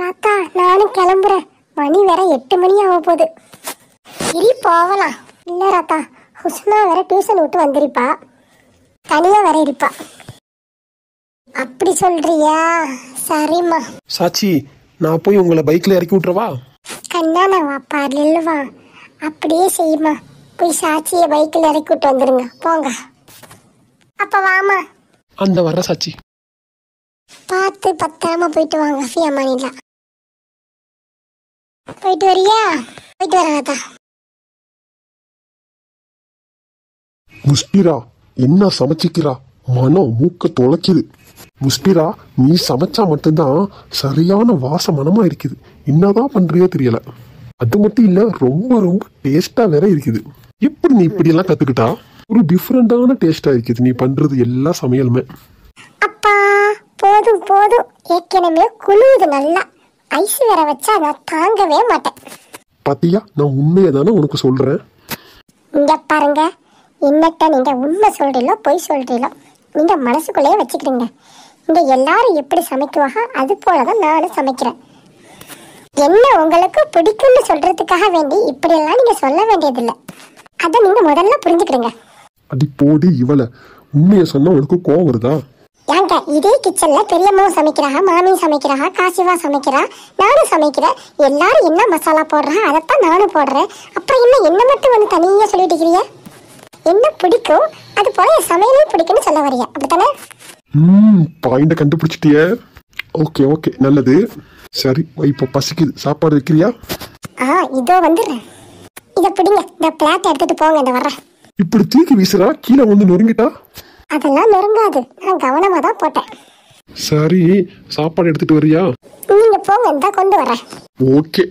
தாத்தா நானும் கிளம்புறேன் மணி வேற எட்டு மணி ஆக போகுது சரி போகலாம் இல்லை ராத்தா ஹுஸ்னா வேற டியூஷன் விட்டு வந்திருப்பா தனியாக வேற இருப்பா அப்படி சொல்றியா சரிம்மா சாச்சி நான் போய் உங்களை பைக்ல இறக்கி விட்டுறவா கண்ணா நான் வாப்பா வா அப்படியே செய்யுமா போய் சாட்சியை பைக்கில் இறக்கி விட்டு வந்துருங்க போங்க அப்போ வாமா அந்த வர சாட்சி பார்த்து பத்திரமா போயிட்டு வாங்க ஃபியா மாநில போயிட்டு வரியா போயிட்டு வராதா முஸ்பிரா என்ன சமைச்சிக்கிறா மனம் மூக்க தொலைக்குது முஸ்பிரா நீ சமைச்சா மட்டும்தான் சரியான வாச மனமா இருக்குது என்னதான் பண்றியோ தெரியல அது மட்டும் இல்ல ரொம்ப ரொம்ப டேஸ்டா வேற இருக்குது எப்படி நீ இப்படி எல்லாம் கத்துக்கிட்டா ஒரு டிஃப்ரெண்டான டேஸ்டா இருக்குது நீ பண்றது எல்லா சமையலுமே அப்பா போதும் போதும் ஏற்கனவே குழுவுது நல்லா ஐசி வர வச்சா நான் தாங்கவே மாட்டேன் பாத்தியா நான் உண்மையை தானே உனக்கு சொல்றேன் இங்க பாருங்க என்னட்ட நீங்க உண்மை சொல்றீங்களோ பொய் சொல்றீங்களோ நீங்க மனசுக்குள்ளேயே வச்சுக்கிறீங்க இங்க எல்லாரும் எப்படி சமைக்குவாக அது போலதான் நானும் சமைக்கிறேன் என்ன உங்களுக்கு பிடிக்கும்னு சொல்றதுக்காக வேண்டி இப்படியெல்லாம் நீங்க சொல்ல வேண்டியதில்லை அதை நீங்க முதல்ல புரிஞ்சுக்கிறீங்க அடி போடி இவளை உண்மையை சொன்னா உனக்கு கோவம் வருதா இதே கிச்சன்ல பெரியம்மாவும் சமைக்கிறாங்க மாமியும் சமைக்கிறாங்க காசிவா சமைக்கிறா நானும் சமைக்கிறேன் எல்லாரும் என்ன மசாலா போடுறா அதைத்தான் நானும் போடுறேன் அப்புறம் என்ன என்ன மட்டும் வந்து தனியா சொல்லிட்டு இருக்கிறீங்க என்ன பிடிக்கும் அது போல என் சமையலே பிடிக்கும்னு சொல்ல வரீங்க அப்படித்தானே ம் கண்டுபிடிச்சிட்டியே ஓகே ஓகே நல்லது சரி இப்போ பசிக்குது சாப்பாடு வைக்கிறியா ஆ இதோ வந்துடுறேன் இதை பிடிங்க இந்த பிளேட் எடுத்துட்டு போங்க இந்த வர்றேன் இப்படி தூக்கி வீசுறா கீழே வந்து நொறுங்கிட்டா அதெல்லாம் நெருங்காது நான் கவனமா தான் போட்டேன் சரி சாப்பாடு எடுத்துட்டு வரியா நீங்க போங்க இந்த கொண்டு வரேன் ஓகே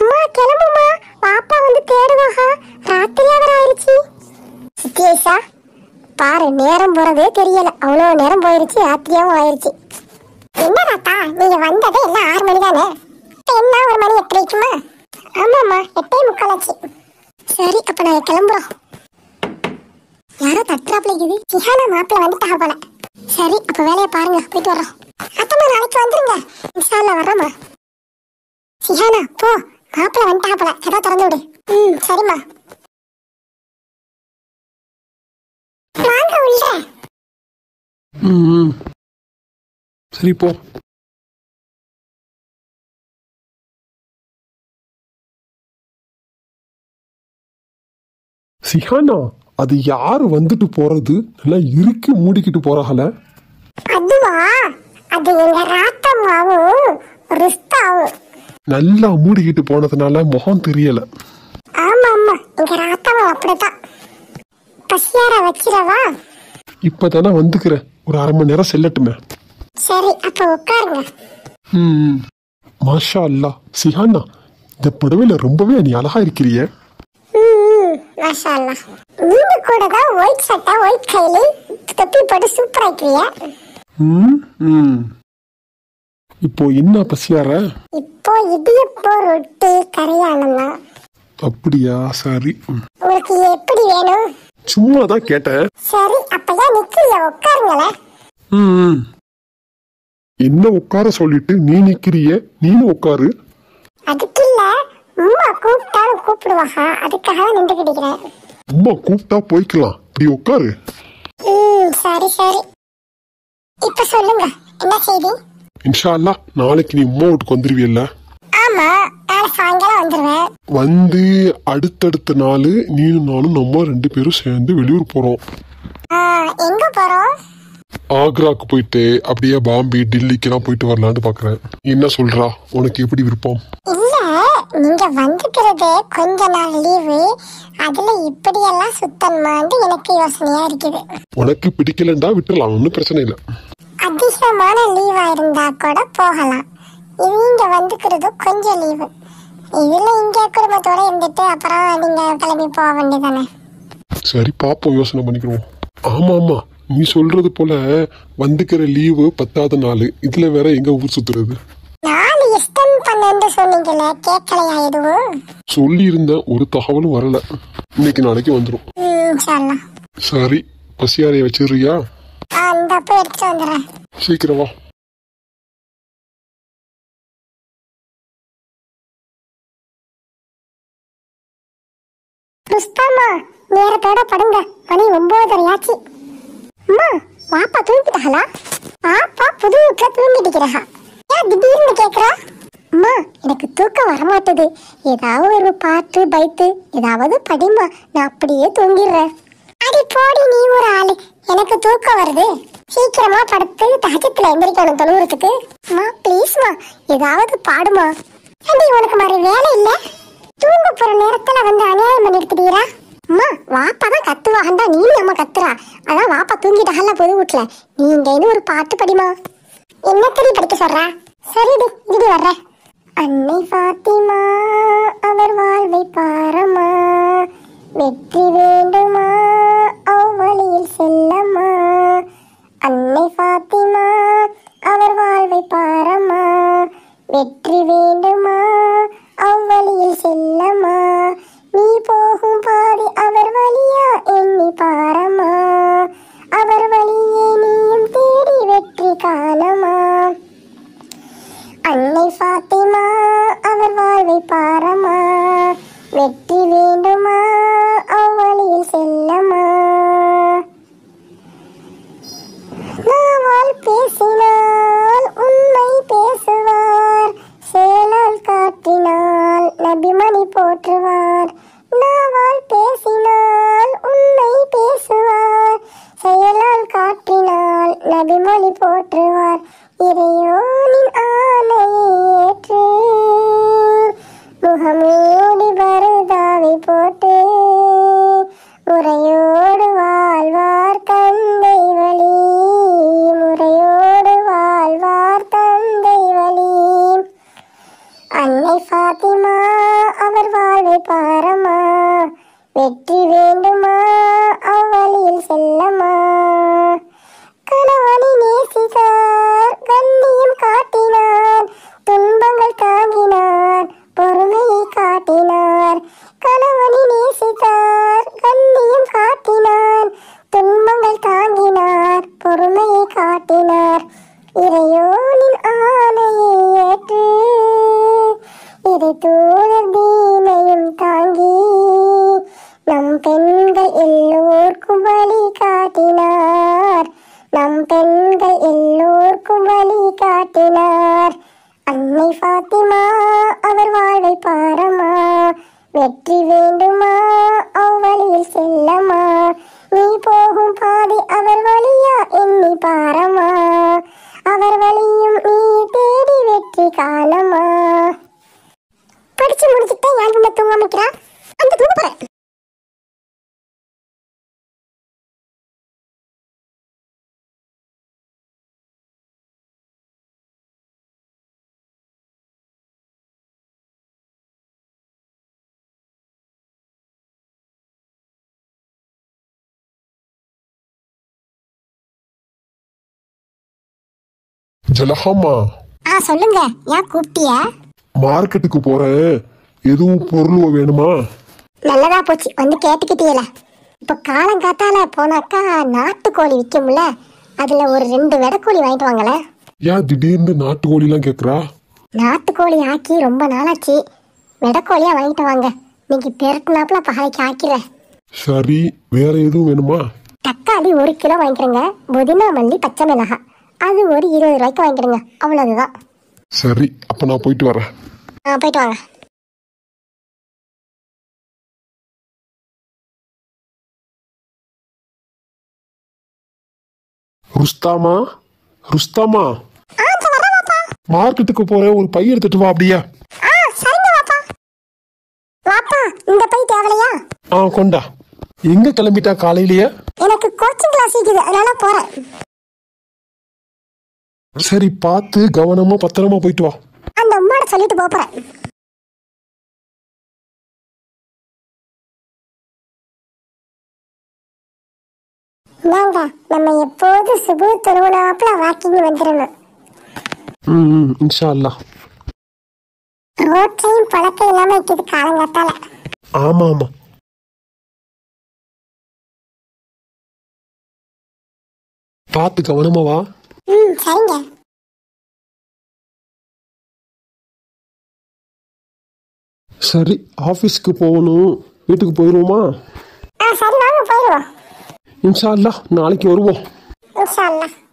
அம்மா கிளம்புமா பாப்பா வந்து தேடுவாக ராத்திரி அவர் ஆயிடுச்சு சித்தியேஷா பாரு நேரம் போறதே தெரியல அவ்வளவு நேரம் போயிருச்சு ராத்திரியாவும் ஆயிருச்சு என்ன தாத்தா நீங்க வந்ததே எல்லாம் ஆறு மணி தானே என்ன ஒரு மணி எட்டு வைக்குமா ஆமாம்மா எட்டே முக்கால் சரி அப்போ நாங்கள் கிளம்புறோம் யாரோ தட்டுறாப்புல இருக்குது சிஹானா மாப்பிள்ள வந்துட்டா போல சரி அப்போ வேலையை பாருங்க போயிட்டு வர்றோம் அத்தம்மா நாளைக்கு வந்துருங்க இன்ஷால்லா வர்றோம்மா சிஹானா போ மாப்பிள்ள வந்துட்டா போல கதை திறந்து விடு ம் சரிம்மா வாங்க உள்ள ம் சரி போ சிஹானா அது யார் வந்துட்டு போறது நல்லா இறுக்கி மூடிக்கிட்டு போறாங்கள அதுவா அது எங்க ராத்தம்மாவும் ரிஸ்தாவும் நல்லா மூடிக்கிட்டு போனதுனால முகம் தெரியல ஆமா எங்க ராத்தம்மா அப்படிதான் பசியார வச்சிரவா இப்பதானே வந்துக்கிறேன் ஒரு அரை மணி நேரம் செல்லட்டுமே சரி அப்ப உட்காருங்க ம் மாஷா அல்லா சிஹானா இந்த புடவையில ரொம்பவே நீ அழகா இருக்கிறியே மாஷா அல்லா கூட தான் ஒயிட் சட்டை ஒயிட் கைலி தொப்பி போட்டு சூப்பரா இருக்கிறீங்க ம் ம் இப்போ என்ன பசியார இப்போ இடியப்போ ரொட்டி கரையானமா அப்படியா சரி உங்களுக்கு எப்படி வேணும் சும்மா தான் கேட்டேன் சரி அப்பயா நிக்கிறீங்க உட்காருங்களே ம் என்ன உட்கார சொல்லிட்டு நீ நிக்கிறிய நீனும் உட்காரு அம்மா கூப்பிட்டாலும் கூப்பிடுவாங்க அதுக்காக நின்று கிடைக்கிறேன் அம்மா கூப்பிட்டா போய்க்கலாம் நீ உட்காரு ம் சரி சரி இப்ப சொல்லுங்க என்ன செய்தி இன்ஷா அல்லாஹ் நாளைக்கு நீ உம்மா வீட்டுக்கு வந்துருவியல்ல ஆமா நாளை சாயங்காலம் வந்துருவேன் வந்து அடுத்தடுத்த நாள் நீனும் நானும் நம்ம ரெண்டு பேரும் சேர்ந்து வெளியூர் போறோம் எங்க போறோம் ஆக்ராக்கு போயிட்டு அப்படியே பாம்பே டெல்லிக்கெல்லாம் போயிட்டு வரலான்னு பாக்குறேன் என்ன சொல்றா உனக்கு எப்படி விருப்பம் இல்ல நீங்க வந்துக்கிறது கொஞ்ச நாள் லீவு அதுல இப்படியெல்லாம் வந்து எனக்கு யோசனையா இருக்குது உனக்கு பிடிக்கலண்டா விட்டுலாம் ஒன்றும் பிரச்சனை இல்லை அதிகமான லீவா இருந்தா கூட போகலாம் இவங்க வந்துக்கிறது கொஞ்சம் லீவு இதுல இங்க குடும்பத்தோட இருந்துட்டு அப்புறம் நீங்க கிளம்பி போக வேண்டியதானே சரி பாப்போம் யோசனை பண்ணிக்கிறோம் ஆமா ஆமா நீ சொல்றது போல வந்துக்கிற லீவு பத்தாவது நாள் இதுல வேற எங்க ஊர் சுத்துறது சொல்லி இருந்த ஒரு தகவலும் வரல இன்னைக்கு நாளைக்கு வந்துடும் சரி பசியாரைய வச்சிருக்கியா சீக்கிரமா புஷ்பாமா நேரத்தோட படுங்க மணி ஒன்பதரை ஆச்சு அம்மா பாப்பா தூங்கிட்டாளா பாப்பா புது வீட்டுல தூங்கிட்டு ஏன் திடீர்னு கேக்குறா அம்மா எனக்கு தூக்கம் வரமாட்டது ஏதாவது ஒரு பாட்டு பைத்து ஏதாவது படிமா நான் அப்படியே தூங்கிடுறேன் அடி போடி நீ ஒரு ஆளு எனக்கு தூக்கம் வருது சீக்கிரமா படுத்து தகஜத்துல எந்திரிக்கணும் தொழுவுறதுக்கு அம்மா ப்ளீஸ்மா ஏதாவது பாடுமா ஏண்டி உனக்கு மாதிரி வேலை இல்லை தூங்க போற நேரத்துல வந்து அநியாயம் பண்ணிட்டு அம்மா வாப்பா தான் கத்துவாகண்டா நீ அம்மா கத்துறா அதான் வாப்பா தூங்கிட்டாகல பொது வீட்டுல நீங்க இன்னும் ஒரு பாட்டு படிமா என்ன தெரிய படிக்க சொல்றா சரி இது வர்ற அன்னை பாத்திமா அவர் வாழ்வை பாரமா வெற்றி வேண்டுமா அவ்வழியில் செல்லம்மா அன்னை பாத்திமா அவர் வாழ்வை பாரமா வெற்றி வேண்டுமா அவ்வழியில் செல்லம்மா നീ പോകും പാടി അവർ വലിയ എണ്ണി പാറമ്മ நபிமொழி போற்றுவார் இறையோனின் ஆணையை ஏற்று முகமேடி பருதாவை போட்டு முறையோடு வாழ்வார் தந்தை வழி முறையோடு வாழ்வார் தந்தை வழி அன்னை ஃபாத்திமா அவர் வாழ்வை பாரமா வெற்றி வேண்டுமா அவ்வழியில் செல்லமா அவனை நேசித்தார் கண்ணியம் காட்டினான் துன்பங்கள் தாங்கினார் பொறுமையை காட்டினார் இறையோனின் ஆணையை ஏற்று இறை தூதர் தீனையும் தாங்கி நம் பெண்கள் எல்லோருக்கும் வழி காட்டினார் நம் பெண்கள் எல்லோருக்கும் வழி காட்டினார் அன்னை ஃபாத்திமா அவர் வெற்றி வேண்டுமா அவ்வழியில் செல்லமா நீ போகும் பாதி அவர் வழியா எண்ணி பாரமா அவர் வழியும் நீ தேடி வெற்றி காலமா படிச்சு முடிச்சுட்டு யாருமே தூங்காமிக்கிறா அந்த தூங்க போறேன் ஜலஹாமா ஆ சொல்லுங்க ஏன் கூப்பிட்டிய மார்க்கெட்டுக்கு போறேன் எதுவும் பொருள் வேணுமா நல்லதா போச்சு வந்து கேட்டுக்கிட்டியல இப்ப காலங்காத்தால போனாக்கா நாட்டுக்கோழி விற்கும்ல அதுல ஒரு ரெண்டு வெடக்கோழி வாங்கிட்டு வாங்கல ஏன் திடீர்னு நாட்டுக்கோழிலாம் கேக்குறா நாட்டுக்கோழி ஆக்கி ரொம்ப நாளாச்சு வெடக்கோழியா வாங்கிட்டு வாங்க நீங்க பெருட்டினாப்புல பாலைக்கு ஆக்கிறேன் சரி வேற எதுவும் வேணுமா தக்காளி ஒரு கிலோ வாங்கிக்கிறேங்க புதினா மல்லி பச்சை மிளகாய் அது ஒரு இருபது ரூபாய்க்கு வாங்கிடுங்க அவ்வளவுதான் சரி அப்ப நான் போயிட்டு வரேன் ஆ போயிட்டு வாங்க ருஸ்தாமா ருஸ்தாமா மார்க்கெட்டுக்கு போறேன் ஒரு பை எடுத்துட்டு வா அப்படியா ஆ சரிங்க வாப்பா இந்த பை தேவலையா ஆ கொண்டா எங்க கிளம்பிட்டா காலையிலயே எனக்கு கோச்சிங் கிளாஸ் இருக்குது அதனால போறேன் சரி பார்த்து கவனமா பத்திரமா போயிட்டு வா அந்த அம்மாட சொல்லிட்டு போறேன் வாங்க நம்ம எப்போது சுபு தொழுவுனாப்புல வாக்கிங் வந்துடணும் இன்ஷா அல்லா ரோட்லையும் பழக்கம் இல்லாம இருக்குது காலங்காத்தால ஆமா ஆமா பார்த்து கவனமா வா ம் சரிங்க சரி ஆஃபீஸ்க்கு போகணும் வீட்டுக்கு போயிடுவோமா ஆ சரி வாங்க போயிடுவோம் இன்ஷா அல்லாஹ் நாளைக்கு வருவோம் இன்ஷா அல்லாஹ்